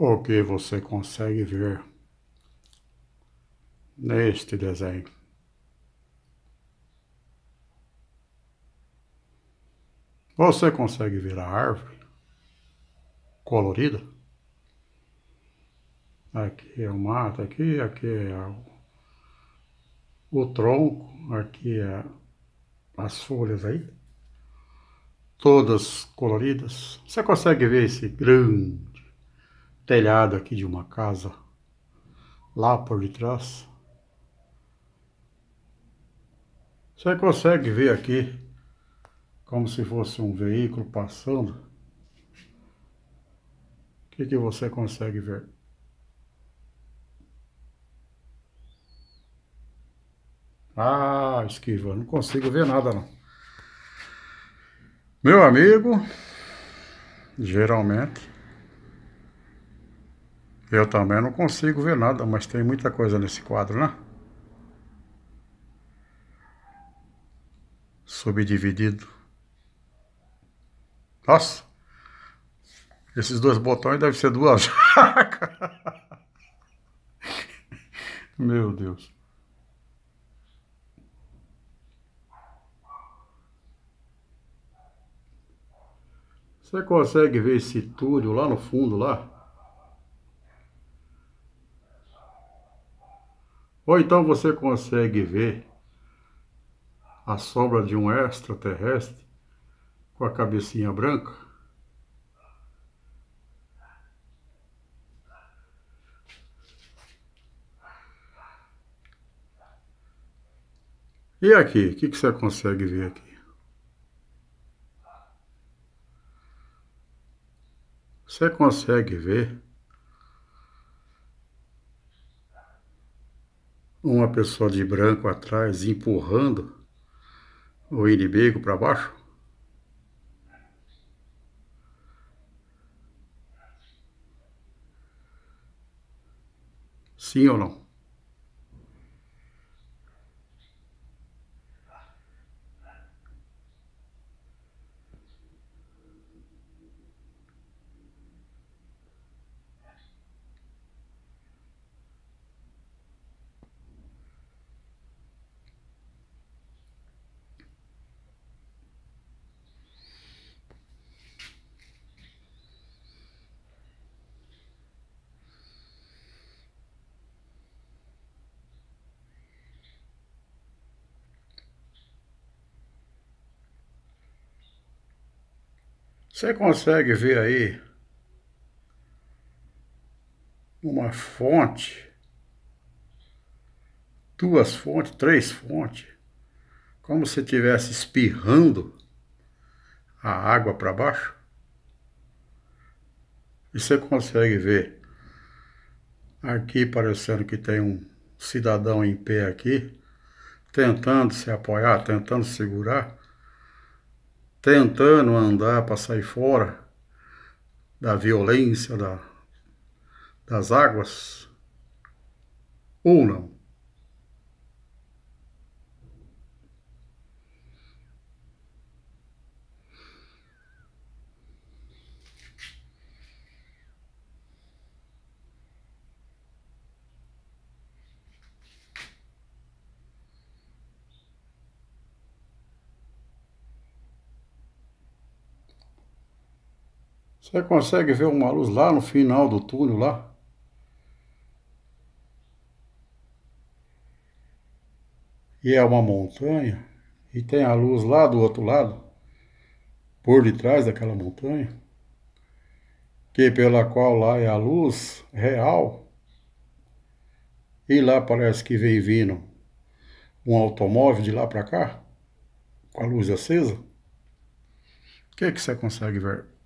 o que você consegue ver neste desenho. Você consegue ver a árvore colorida? Aqui é o mato, aqui, aqui é o, o tronco, aqui é as folhas aí, todas coloridas. Você consegue ver esse grande telhado aqui de uma casa, lá por detrás. Você consegue ver aqui como se fosse um veículo passando? O que, que você consegue ver? Ah, esquiva, não consigo ver nada não. Meu amigo, geralmente eu também não consigo ver nada, mas tem muita coisa nesse quadro, né? Subdividido. Nossa! Esses dois botões devem ser duas Meu Deus. Você consegue ver esse túnel lá no fundo, lá? Ou então você consegue ver a sombra de um extraterrestre com a cabecinha branca? E aqui, o que, que você consegue ver aqui? Você consegue ver uma pessoa de branco atrás empurrando o inimigo para baixo? Sim ou não? Você consegue ver aí uma fonte, duas fontes, três fontes, como se estivesse espirrando a água para baixo? E você consegue ver aqui parecendo que tem um cidadão em pé aqui, tentando se apoiar, tentando segurar tentando andar para sair fora da violência da, das águas ou não. Você consegue ver uma luz lá no final do túnel lá? E é uma montanha e tem a luz lá do outro lado, por detrás daquela montanha, que pela qual lá é a luz real. E lá parece que vem vindo um automóvel de lá para cá, com a luz acesa. O que, é que você consegue ver?